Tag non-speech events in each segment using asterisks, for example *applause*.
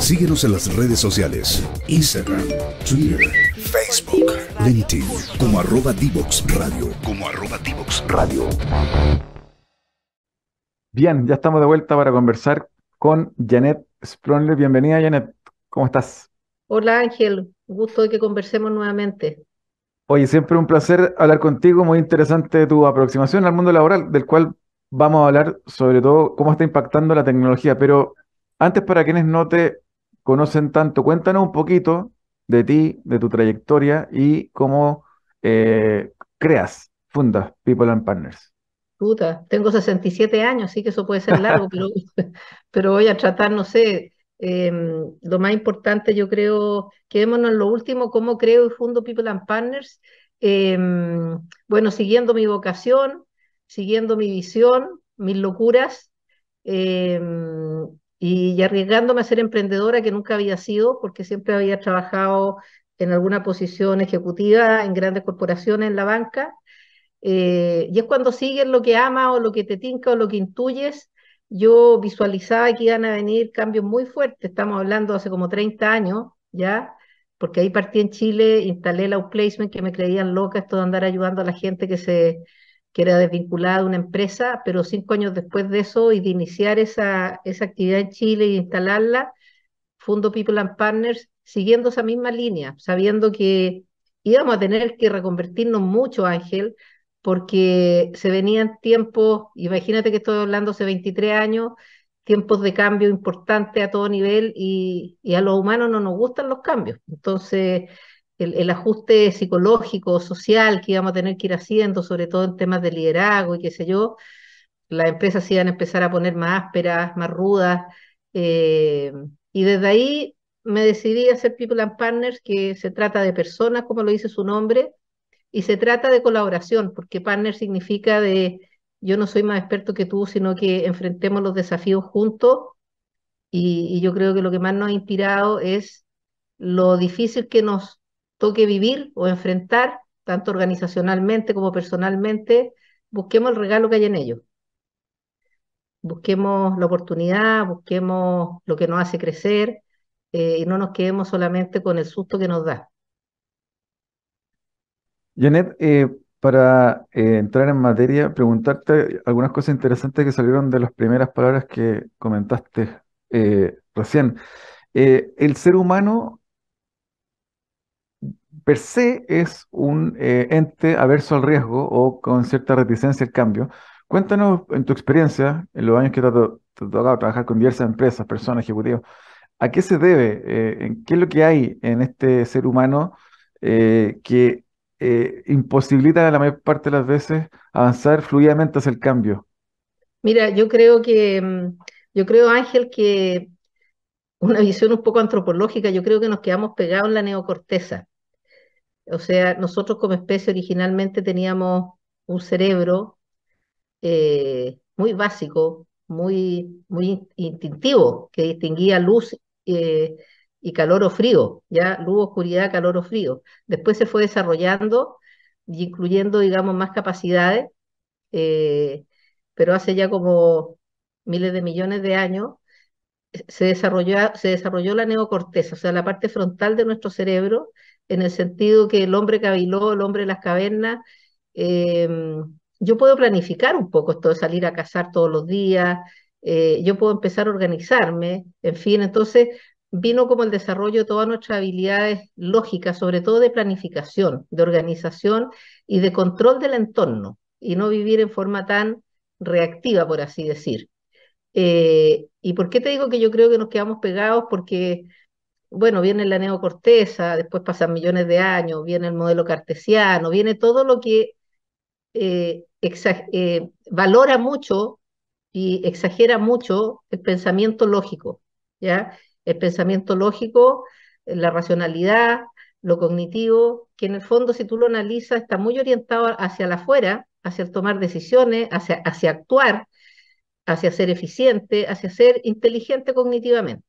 Síguenos en las redes sociales, Instagram, Twitter, Facebook, LinkedIn, como arroba Divox Radio, como arroba Radio. Bien, ya estamos de vuelta para conversar con Janet Spronley. Bienvenida, Janet. ¿Cómo estás? Hola, Ángel. Gusto de que conversemos nuevamente. Oye, siempre un placer hablar contigo. Muy interesante tu aproximación al mundo laboral, del cual vamos a hablar sobre todo cómo está impactando la tecnología. Pero antes, para quienes no te conocen tanto. Cuéntanos un poquito de ti, de tu trayectoria y cómo eh, creas, fundas People and Partners. Puta, tengo 67 años, sí que eso puede ser largo, pero, *laughs* *laughs* voy a tratar, no sé, em, lo más importante yo creo, quedémonos en lo último, cómo creo y fundo People and Partners. Em, bueno, siguiendo mi vocación, siguiendo mi visión, mis locuras, eh, y arriesgándome a ser emprendedora que nunca había sido, porque siempre había trabajado en alguna posición ejecutiva en grandes corporaciones, en la banca. Eh, y es cuando sigues lo que amas o lo que te tinca o lo que intuyes. Yo visualizaba que iban a venir cambios muy fuertes, estamos hablando hace como 30 años ya, porque ahí partí en Chile, instalé la outplacement que me creían loca esto de andar ayudando a la gente que se que era desvinculada de una empresa, pero cinco años después de eso y de iniciar esa, actividad en Chile y instalarla, fundo People and Partners siguiendo esa misma línea, sabiendo que íbamos a tener que reconvertirnos mucho, Ángel, porque se venían tiempos, imagínate que estoy hablando hace 23 años, tiempos de cambio importante a todo nivel y, y a los humanos no nos gustan los cambios. Entonces, el, ajuste psicológico, social que íbamos a tener que ir haciendo, sobre todo en temas de liderazgo y qué sé yo, las empresas iban a empezar a poner más ásperas, más rudas. Eh, y desde ahí me decidí a hacer People and Partners, que se trata de personas, como lo dice su nombre, y se trata de colaboración, porque partner significa de yo no soy más experto que tú, sino que enfrentemos los desafíos juntos. y yo creo que lo que más nos ha inspirado es lo difícil que nos toque vivir o enfrentar, tanto organizacionalmente como personalmente, busquemos el regalo que hay en ellos. Busquemos la oportunidad, busquemos lo que nos hace crecer eh, y no nos quedemos solamente con el susto que nos da. Janet, eh, para eh, entrar en materia, preguntarte algunas cosas interesantes que salieron de las primeras palabras que comentaste recién. el ser humano per se es un eh, ente averso al riesgo o con cierta reticencia al cambio. Cuéntanos en tu experiencia, en los años que te ha tocado trabajar con diversas empresas, personas, ejecutivos, ¿a qué se debe? Eh, ¿Qué es lo que hay en este ser humano eh, que imposibilita la mayor parte de las veces avanzar fluidamente hacia el cambio? Mira, yo creo que, mm, yo creo Ángel que una visión un poco antropológica, yo creo que nos quedamos pegados en la neocorteza. O sea, nosotros como especie originalmente teníamos un cerebro eh, muy básico, muy, muy instintivo, que distinguía luz eh, y calor o frío, ya luz, oscuridad, calor o frío. Después se fue desarrollando y incluyendo, digamos, más capacidades, eh, pero hace ya como miles de millones de años se desarrolló, se desarrolló la neocorteza, o sea, la parte frontal de nuestro cerebro, en el sentido que el hombre cabiló, el hombre de las cavernas, em, yo puedo planificar un poco esto de salir a cazar todos los días, eh, yo puedo empezar a organizarme, en fin, entonces vino como el desarrollo de todas nuestras habilidades lógicas, sobre todo de planificación, de organización y de control del entorno, y no vivir en forma tan reactiva, por así decir. Eh, ¿Y por qué te digo que yo creo que nos quedamos pegados? Porque bueno, viene la neocorteza, después pasan millones de años, viene el modelo cartesiano, viene todo lo que eh, eh, valora mucho y exagera mucho el pensamiento lógico, ¿ya? El pensamiento lógico, la racionalidad, lo cognitivo, que en el fondo si tú lo analizas está muy orientado hacia la afuera, hacia tomar decisiones, hacia, hacia actuar, hacia ser eficiente, hacia ser inteligente cognitivamente.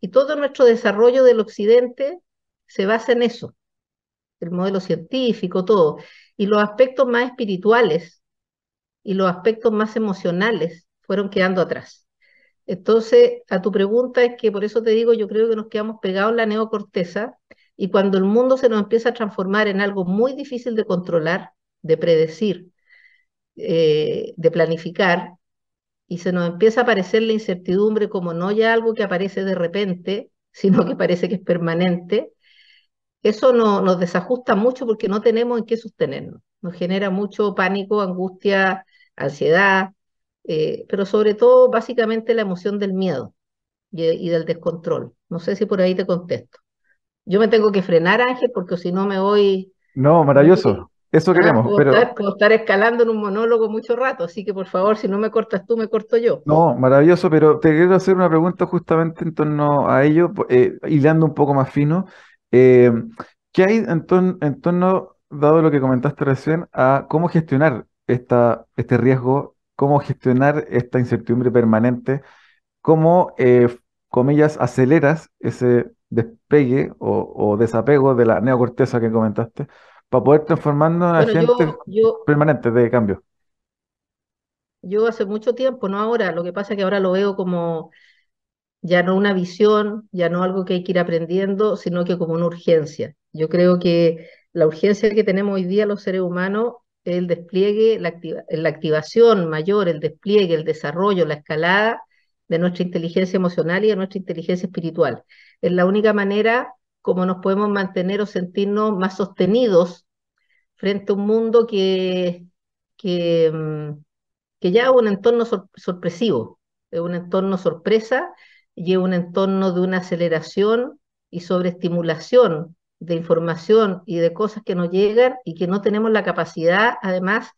Y todo nuestro desarrollo del Occidente se basa en eso, el modelo científico, todo. Y los aspectos más espirituales y los aspectos más emocionales fueron quedando atrás. Entonces, a tu pregunta es que por eso te digo, yo creo que nos quedamos pegados en la neocorteza y cuando el mundo se nos empieza a transformar en algo muy difícil de controlar, de predecir, eh, de planificar, y se nos empieza a aparecer la incertidumbre como no ya algo que aparece de repente, sino que parece que es permanente, eso no, nos desajusta mucho porque no tenemos en qué sostenernos. Nos genera mucho pánico, angustia, ansiedad, eh, pero sobre todo básicamente la emoción del miedo y, del descontrol. No sé si por ahí te contesto. Yo me tengo que frenar, Ángel, porque si no me voy... No, maravilloso. Eso ah, queremos. pero... estar, escalando en un monólogo mucho rato, así que por favor, si no me cortas tú, me corto yo. No, maravilloso, pero te quiero hacer una pregunta justamente en torno a ello, eh, hilando un poco más fino. Eh, ¿Qué hay en, torno, dado lo que comentaste recién, a cómo gestionar esta, este riesgo, cómo gestionar esta incertidumbre permanente, cómo, eh, comillas, aceleras ese despegue o, o desapego de la neocorteza que comentaste? para poder transformarnos en agentes gente permanente de cambio. Yo hace mucho tiempo, no ahora, lo que pasa es que ahora lo veo como ya no una visión, ya no algo que hay que ir aprendiendo, sino que como una urgencia. Yo creo que la urgencia que tenemos hoy día los seres humanos es el despliegue, la activación mayor, el despliegue, el desarrollo, la escalada de nuestra inteligencia emocional y de nuestra inteligencia espiritual. Es la única manera cómo nos podemos mantener o sentirnos más sostenidos frente a un mundo que, que, mm, ya es un entorno sorpresivo, es un entorno sorpresa y es un entorno de una aceleración y sobreestimulación de información y de cosas que nos llegan y que no tenemos la capacidad además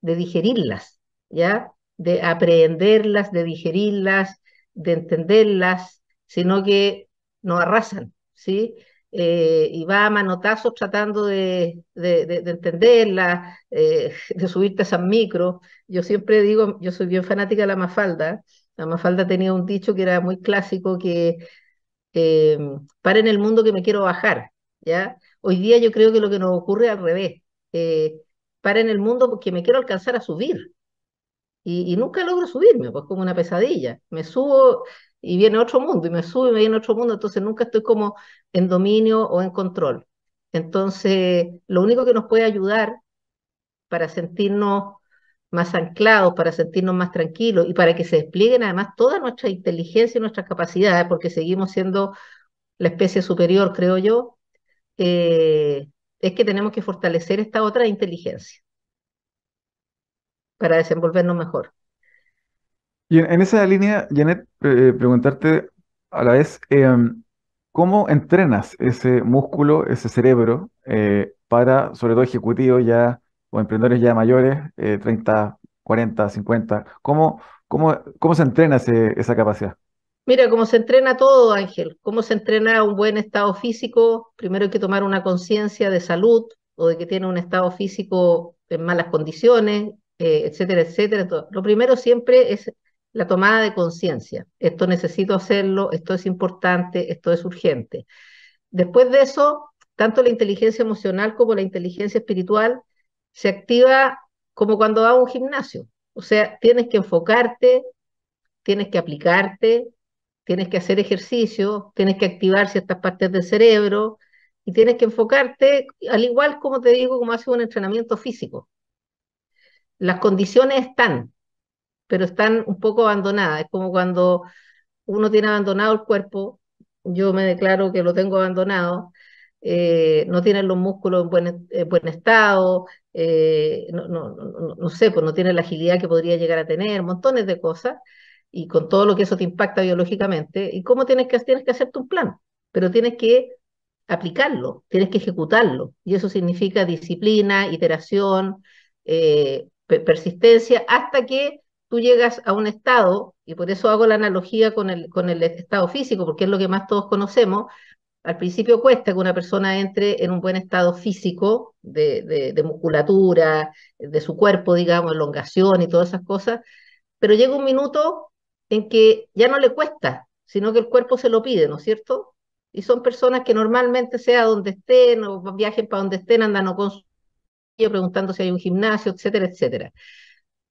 de digerirlas, ¿ya? De aprenderlas, de digerirlas, de entenderlas, sino que nos arrasan, ¿sí? Eh, y va a manotazos tratando de, de, entenderla, eh, *laughs* de subirte a esas micro. Yo siempre digo, yo soy bien fanática de la Mafalda. La Mafalda tenía un dicho que era muy clásico que em, para en el mundo que me quiero bajar, ¿ya? Hoy día yo creo que lo que nos ocurre al revés. para en el mundo porque me quiero alcanzar a subir. Y, y nunca logro subirme, pues como una pesadilla. Me subo, y viene otro mundo, y me sube y me viene otro mundo, entonces nunca estoy como en dominio o en control. Entonces, lo único que nos puede ayudar para sentirnos más anclados, para sentirnos más tranquilos y para que se desplieguen además toda nuestra inteligencia y nuestras capacidades, porque seguimos siendo la especie superior, creo yo, eh, es que tenemos que fortalecer esta otra inteligencia para desenvolvernos mejor. Y en, esa línea, Janet, eh, eh, preguntarte a la vez, em, ¿cómo entrenas ese músculo, ese cerebro, eh, para, sobre todo, ejecutivos ya o emprendedores ya mayores, 30, 40, 50? ¿Cómo, cómo, cómo se entrena esa capacidad? Mira, cómo se entrena todo, Ángel, cómo se entrena un buen estado físico, primero hay que tomar una conciencia de salud o de que tiene un estado físico en malas condiciones, etcétera, etcétera. Lo primero siempre es la tomada de conciencia. Esto necesito hacerlo, esto es importante, esto es urgente. Después de eso, tanto la inteligencia emocional como la inteligencia espiritual se activa como cuando vas a un gimnasio. O sea, tienes que enfocarte, tienes que aplicarte, tienes que hacer ejercicio, tienes que activar ciertas partes del cerebro y tienes que enfocarte, al igual como te digo, como hace un entrenamiento físico. Las condiciones están, pero están un poco abandonadas. Es como cuando uno tiene abandonado el cuerpo, yo me declaro que lo tengo abandonado, eh, no tienen los músculos en buen, estado, eh, no, no, sé, pues no tienen la agilidad que podría llegar a tener, montones de cosas, y con todo lo que eso te impacta biológicamente, y cómo tienes que, tienes que hacerte un plan, pero tienes que aplicarlo, tienes que ejecutarlo, y eso significa disciplina, iteración, eh, persistencia, hasta que tú llegas a un estado, y por eso hago la analogía con el, con el estado físico, porque es lo que más todos conocemos, al principio cuesta que una persona entre en un buen estado físico de, musculatura, de su cuerpo, digamos, elongación y todas esas cosas, pero llega un minuto en que ya no le cuesta, sino que el cuerpo se lo pide, ¿no es cierto? Y son personas que normalmente, sea donde estén o viajen para donde estén, andan con con preguntando si hay un gimnasio, etcétera, etcétera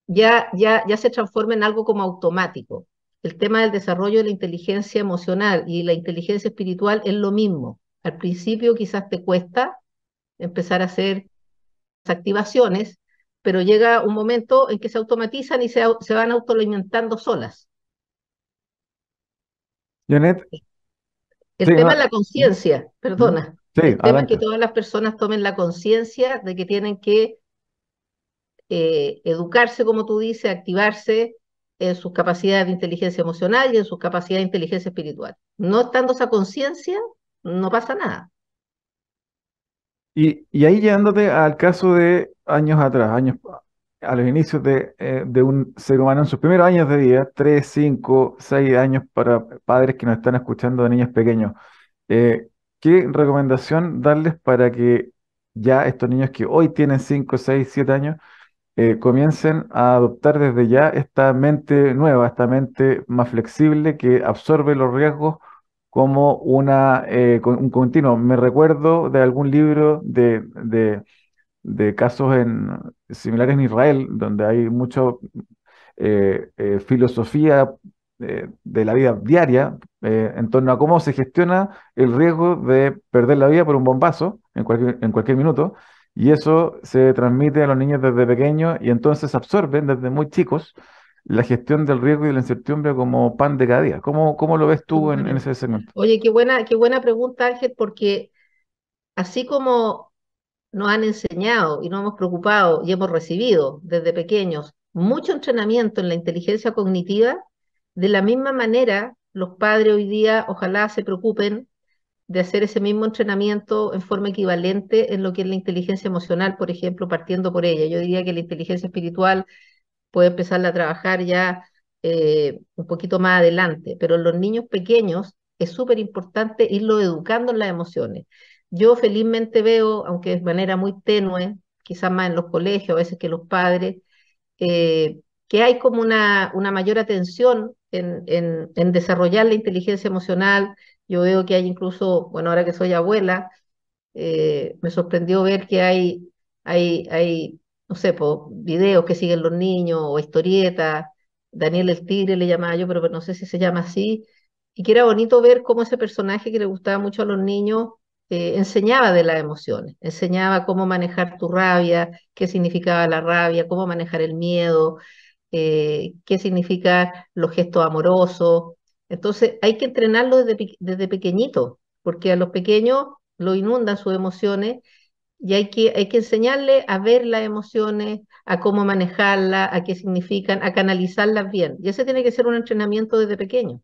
ya, ya, ya se transforma en algo como automático. El tema del desarrollo de la inteligencia emocional y la inteligencia espiritual es lo mismo. Al principio quizás te cuesta empezar a hacer activaciones, pero llega un momento en que se automatizan y se, van autoalimentando solas. Janet. El tema ah, es la conciencia, perdona. el tema es que todas las personas tomen la conciencia de que tienen que eh, educarse, como tú dices, activarse en sus capacidades de inteligencia emocional y en sus capacidades de inteligencia espiritual. No estando esa conciencia, no pasa nada. Y, y, ahí llegándote al caso de años atrás, años a los inicios de, eh, de un ser humano en sus primeros años de vida, 3, 5, 6 años para padres que nos están escuchando de niños pequeños. Eh, ¿Qué recomendación darles para que ya estos niños que hoy tienen 5, 6, 7 años eh, comiencen a adoptar desde ya esta mente nueva, esta mente más flexible que absorbe los riesgos como una, eh, un continuo. Me recuerdo de algún libro de, casos en, similares en Israel, donde hay mucha eh, filosofía de la vida diaria en torno a cómo se gestiona el riesgo de perder la vida por un bombazo en en cualquier minuto. Y eso se transmite a los niños desde pequeños y entonces absorben desde muy chicos la gestión del riesgo y la incertidumbre como pan de cada día. ¿Cómo, cómo lo ves tú en, ese segmento? Oye, qué buena, qué buena pregunta, Ángel, porque así como nos han enseñado y nos hemos preocupado y hemos recibido desde pequeños mucho entrenamiento en la inteligencia cognitiva, de la misma manera los padres hoy día ojalá se preocupen de hacer ese mismo entrenamiento en forma equivalente en lo que es la inteligencia emocional, por ejemplo, partiendo por ella. Yo diría que la inteligencia espiritual puede empezarla a trabajar ya eh, un poquito más adelante, pero en los niños pequeños es súper importante irlo educando en las emociones. Yo felizmente veo, aunque de manera muy tenue, quizás más en los colegios, a veces que los padres, eh, que hay como una, una mayor atención en, en, desarrollar la inteligencia emocional. Yo veo que hay incluso, bueno, ahora que soy abuela, eh, me sorprendió ver que hay, hay, hay no sé, videos que siguen los niños o historietas. Daniel el Tigre le llamaba yo, pero no sé si se llama así. Y que era bonito ver cómo ese personaje que le gustaba mucho a los niños eh, enseñaba de las emociones, enseñaba cómo manejar tu rabia, qué significaba la rabia, cómo manejar el miedo, eh, qué significa los gestos amorosos. Entonces hay que entrenarlo desde, pequeñito, porque a los pequeños lo inundan sus emociones y hay que, hay que enseñarle a ver las emociones, a cómo manejarlas, a qué significan, a canalizarlas bien. Y ese tiene que ser un entrenamiento desde pequeño.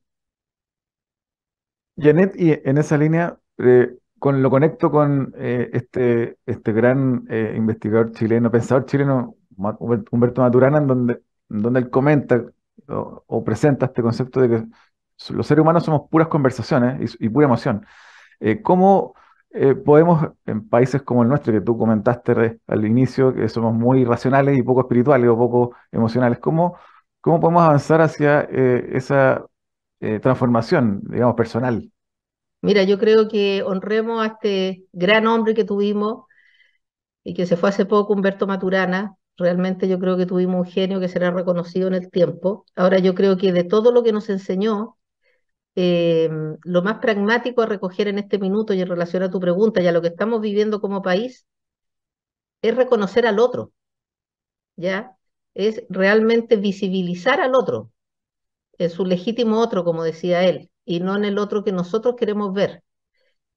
Janet, y en esa línea, eh, lo conecto con eh, este, este gran investigador chileno, pensador chileno, Humberto Maturana, en donde donde él comenta o, presenta este concepto de que los seres humanos somos puras conversaciones y, pura emoción. Eh, ¿Cómo eh, podemos, en países como el nuestro, que tú comentaste al inicio, que somos muy racionales y poco espirituales o poco emocionales, cómo, cómo podemos avanzar hacia eh, esa transformación, digamos, personal? Mira, yo creo que honremos a este gran hombre que tuvimos y que se fue hace poco, Humberto Maturana, Realmente yo creo que tuvimos un genio que será reconocido en el tiempo. Ahora yo creo que de todo lo que nos enseñó, eh, lo más pragmático a recoger en este minuto y en relación a tu pregunta y a lo que estamos viviendo como país, es reconocer al otro, ¿ya? Es realmente visibilizar al otro, en su legítimo otro, como decía él, y no en el otro que nosotros queremos ver.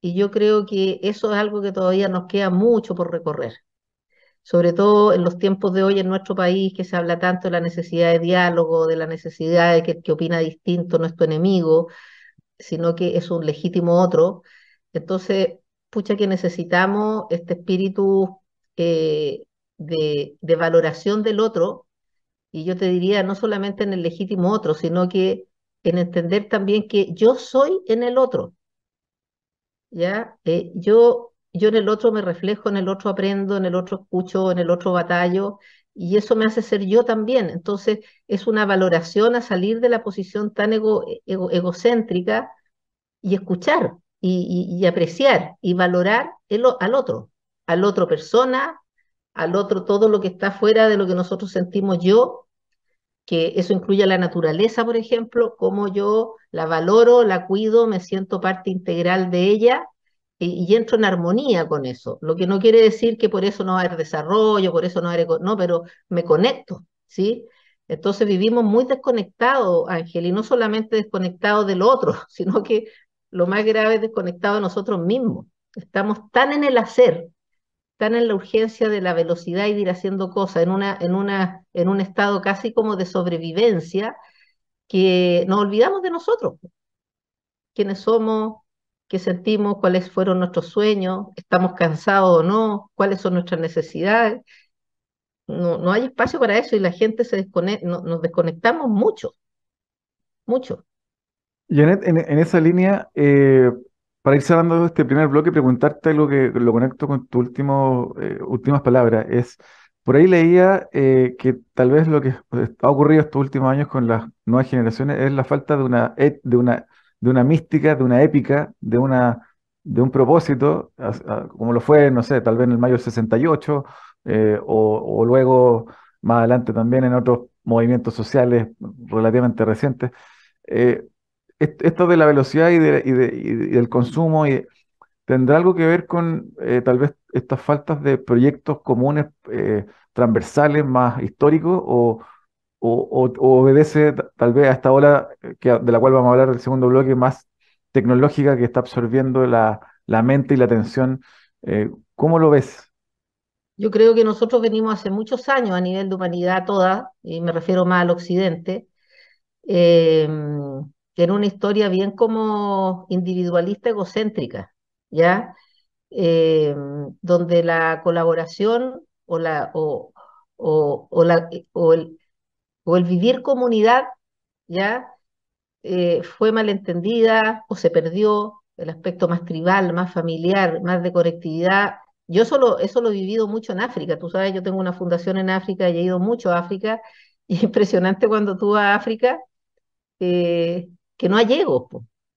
Y yo creo que eso es algo que todavía nos queda mucho por recorrer sobre todo en los tiempos de hoy en nuestro país, que se habla tanto de la necesidad de diálogo, de la necesidad de que el que opina distinto no es tu enemigo, sino que es un legítimo otro. Entonces, pucha que necesitamos este espíritu eh, de, valoración del otro, y yo te diría no solamente en el legítimo otro, sino que en entender también que yo soy en el otro. ¿Ya? Eh, yo yo en el otro me reflejo, en el otro aprendo, en el otro escucho, en el otro batallo, y eso me hace ser yo también. Entonces, es una valoración a salir de la posición tan egocéntrica y escuchar y, apreciar y valorar el, al otro, al otro persona, al otro todo lo que está fuera de lo que nosotros sentimos yo, que eso incluye la naturaleza, por ejemplo, cómo yo la valoro, la cuido, me siento parte integral de ella y, entro en armonía con eso. Lo que no quiere decir que por eso no va desarrollo, por eso no va No, pero me conecto, ¿sí? Entonces vivimos muy desconectados, Ángel, y no solamente desconectados del otro, *laughs* sino que lo más grave es desconectados de nosotros mismos. Estamos tan en el hacer, tan en la urgencia de la velocidad y de ir haciendo cosas, en, una, en, una, en un estado casi como de sobrevivencia, que nos olvidamos de nosotros, quienes somos, qué sentimos, cuáles fueron nuestros sueños, estamos cansados o no, cuáles son nuestras necesidades. No, no hay espacio para eso y la gente se nos desconectamos mucho, mucho. Janet, en, esa línea, eh, para ir cerrando este primer bloque, preguntarte algo que lo conecto con tus eh, últimas palabras, es... Por ahí leía eh, que tal vez lo que ha ocurrido estos últimos años con las nuevas generaciones es la falta de una, de una de una mística, de una épica, de, una, de un propósito, como lo fue, no sé, tal vez en el mayo del 68, eh, o, o luego más adelante también en otros movimientos sociales relativamente recientes. Eh, esto de la velocidad y, del consumo tendrá algo que ver con eh, tal vez estas faltas de proyectos comunes transversales más históricos o, o, obedece tal vez a esta ola eh, que, de la cual vamos a hablar el segundo bloque más tecnológica que está absorbiendo la, la mente y la atención. Eh, ¿Cómo lo ves? Yo creo que nosotros venimos hace muchos años a nivel de humanidad toda, y me refiero más al occidente, eh, en una historia bien como individualista egocéntrica, ¿ya? Em, donde la colaboración o la, o, o la, o el, o el vivir comunidad, ¿ya? Eh, fue malentendida o se perdió el aspecto más tribal, más familiar, más de conectividad. Yo solo, eso lo he vivido mucho en África, tú sabes, yo tengo una fundación en África y he ido mucho a África, *laughs* y es impresionante cuando tú vas a África eh, que no hay egos,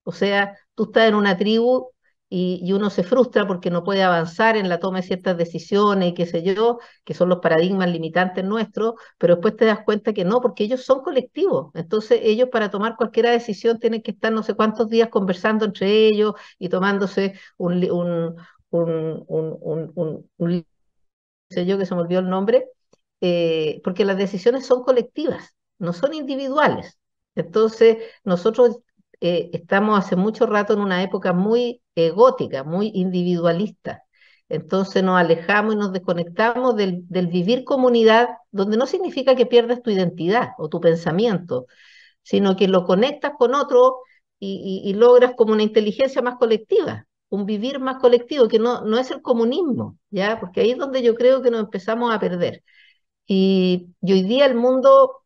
o sea, tú estás en una tribu y, uno se frustra porque no puede avanzar en la toma de ciertas decisiones y qué sé yo, que son los paradigmas limitantes nuestros, pero después te das cuenta que no, porque ellos son colectivos. Entonces ellos para tomar cualquier decisión tienen que estar no sé cuántos días conversando entre ellos y tomándose un, un, un, sé yo que se me olvidó el nombre, eh, porque las decisiones son colectivas, no son individuales. Entonces, nosotros eh, estamos hace mucho rato en una época muy egótica, eh, muy individualista. Entonces nos alejamos y nos desconectamos del, vivir comunidad, donde no significa que pierdas tu identidad o tu pensamiento, sino que lo conectas con otro y, logras como una inteligencia más colectiva, un vivir más colectivo, que no, no es el comunismo, ¿ya? Porque ahí es donde yo creo que nos empezamos a perder. y hoy día el mundo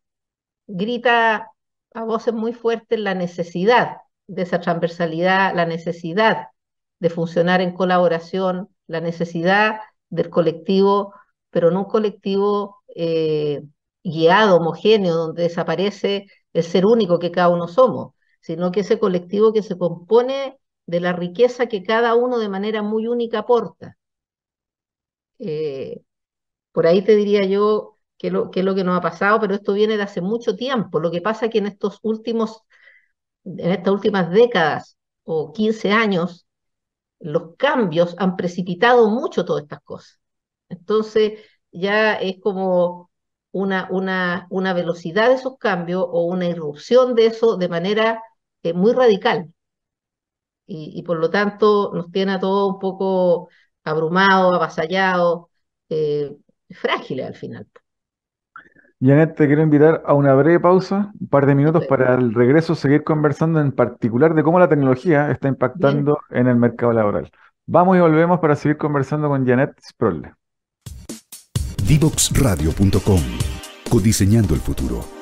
grita a voces muy fuertes la necesidad de esa transversalidad, la necesidad de funcionar en colaboración, la necesidad del colectivo, pero no un colectivo eh, guiado, homogéneo, donde desaparece el ser único que cada uno somos, sino que ese colectivo que se compone de la riqueza que cada uno de manera muy única aporta. Eh, por ahí te diría yo que es, lo, que nos ha pasado, pero esto viene de hace mucho tiempo. Lo que pasa es que en estos últimos, en estas últimas décadas o 15 años, los cambios han precipitado mucho todas estas cosas. Entonces, ya es como una, una, una velocidad de esos cambios o una irrupción de eso de manera eh, muy radical. Y, por lo tanto nos tiene a todos un poco abrumados, avasallados, eh, frágiles al final. Janet, te quiero invitar a una breve pausa, un par de minutos para el regreso seguir conversando en particular de cómo la tecnología está impactando en el mercado laboral. Vamos y volvemos para seguir conversando con Janet Sprolle. Divoxradio.com Codiseñando el futuro.